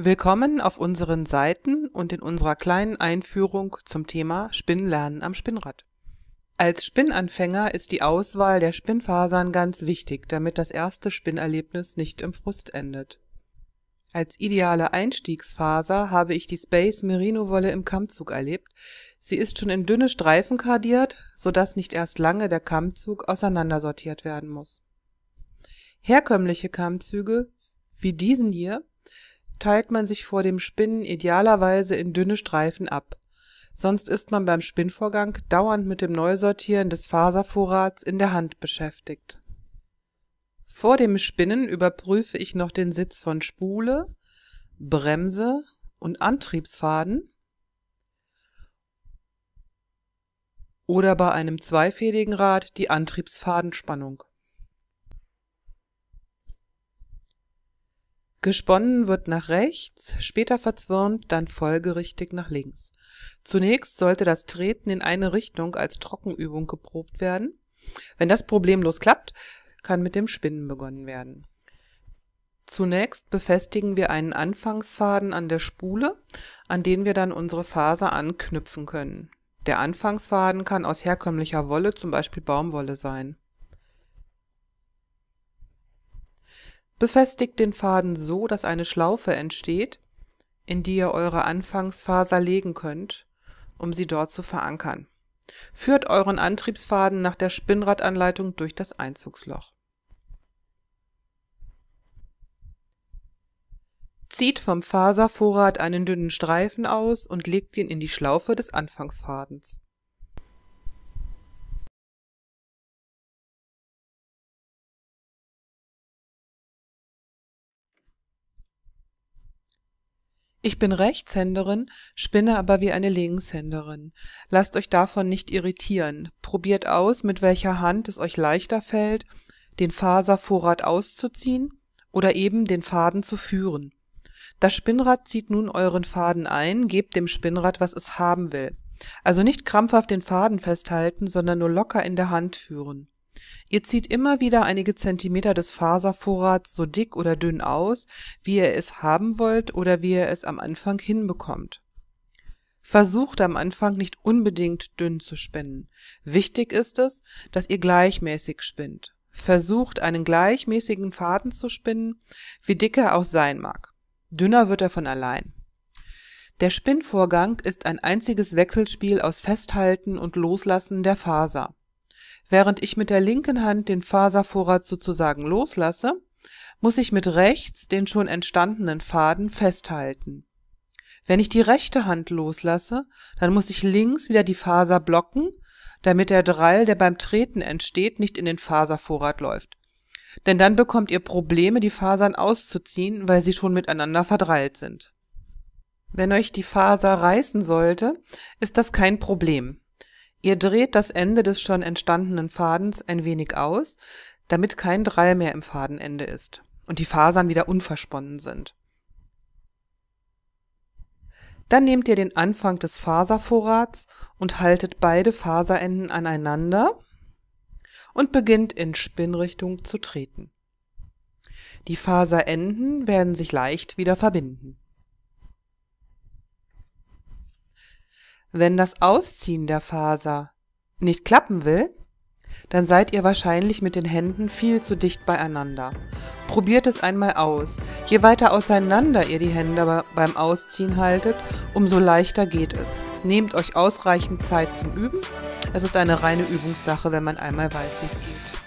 Willkommen auf unseren Seiten und in unserer kleinen Einführung zum Thema Spinnenlernen am Spinnrad. Als Spinnanfänger ist die Auswahl der Spinnfasern ganz wichtig, damit das erste Spinnerlebnis nicht im Frust endet. Als ideale Einstiegsfaser habe ich die Space Merino Wolle im Kammzug erlebt. Sie ist schon in dünne Streifen kardiert, sodass nicht erst lange der Kammzug auseinandersortiert werden muss. Herkömmliche Kammzüge, wie diesen hier, teilt man sich vor dem Spinnen idealerweise in dünne Streifen ab. Sonst ist man beim Spinnvorgang dauernd mit dem Neusortieren des Faservorrats in der Hand beschäftigt. Vor dem Spinnen überprüfe ich noch den Sitz von Spule, Bremse und Antriebsfaden oder bei einem zweifädigen Rad die Antriebsfadenspannung. Gesponnen wird nach rechts, später verzwirnt, dann folgerichtig nach links. Zunächst sollte das Treten in eine Richtung als Trockenübung geprobt werden. Wenn das problemlos klappt, kann mit dem Spinnen begonnen werden. Zunächst befestigen wir einen Anfangsfaden an der Spule, an den wir dann unsere Faser anknüpfen können. Der Anfangsfaden kann aus herkömmlicher Wolle, zum Beispiel Baumwolle, sein. Befestigt den Faden so, dass eine Schlaufe entsteht, in die ihr eure Anfangsfaser legen könnt, um sie dort zu verankern. Führt euren Antriebsfaden nach der Spinnradanleitung durch das Einzugsloch. zieht vom Faservorrat einen dünnen Streifen aus und legt ihn in die Schlaufe des Anfangsfadens. Ich bin Rechtshänderin, spinne aber wie eine Linkshänderin. Lasst euch davon nicht irritieren. Probiert aus, mit welcher Hand es euch leichter fällt, den Faservorrat auszuziehen oder eben den Faden zu führen. Das Spinnrad zieht nun euren Faden ein, gebt dem Spinnrad, was es haben will. Also nicht krampfhaft den Faden festhalten, sondern nur locker in der Hand führen. Ihr zieht immer wieder einige Zentimeter des Faservorrats so dick oder dünn aus, wie ihr es haben wollt oder wie ihr es am Anfang hinbekommt. Versucht am Anfang nicht unbedingt dünn zu spinnen. Wichtig ist es, dass ihr gleichmäßig spinnt. Versucht einen gleichmäßigen Faden zu spinnen, wie dick er auch sein mag. Dünner wird er von allein. Der Spinnvorgang ist ein einziges Wechselspiel aus Festhalten und Loslassen der Faser. Während ich mit der linken Hand den Faservorrat sozusagen loslasse, muss ich mit rechts den schon entstandenen Faden festhalten. Wenn ich die rechte Hand loslasse, dann muss ich links wieder die Faser blocken, damit der Drall, der beim Treten entsteht, nicht in den Faservorrat läuft denn dann bekommt ihr Probleme, die Fasern auszuziehen, weil sie schon miteinander verdreilt sind. Wenn euch die Faser reißen sollte, ist das kein Problem. Ihr dreht das Ende des schon entstandenen Fadens ein wenig aus, damit kein Drall mehr im Fadenende ist und die Fasern wieder unversponnen sind. Dann nehmt ihr den Anfang des Faservorrats und haltet beide Faserenden aneinander und beginnt in Spinnrichtung zu treten. Die Faserenden werden sich leicht wieder verbinden. Wenn das Ausziehen der Faser nicht klappen will, dann seid ihr wahrscheinlich mit den Händen viel zu dicht beieinander Probiert es einmal aus. Je weiter auseinander ihr die Hände beim Ausziehen haltet, umso leichter geht es. Nehmt euch ausreichend Zeit zum Üben. Es ist eine reine Übungssache, wenn man einmal weiß, wie es geht.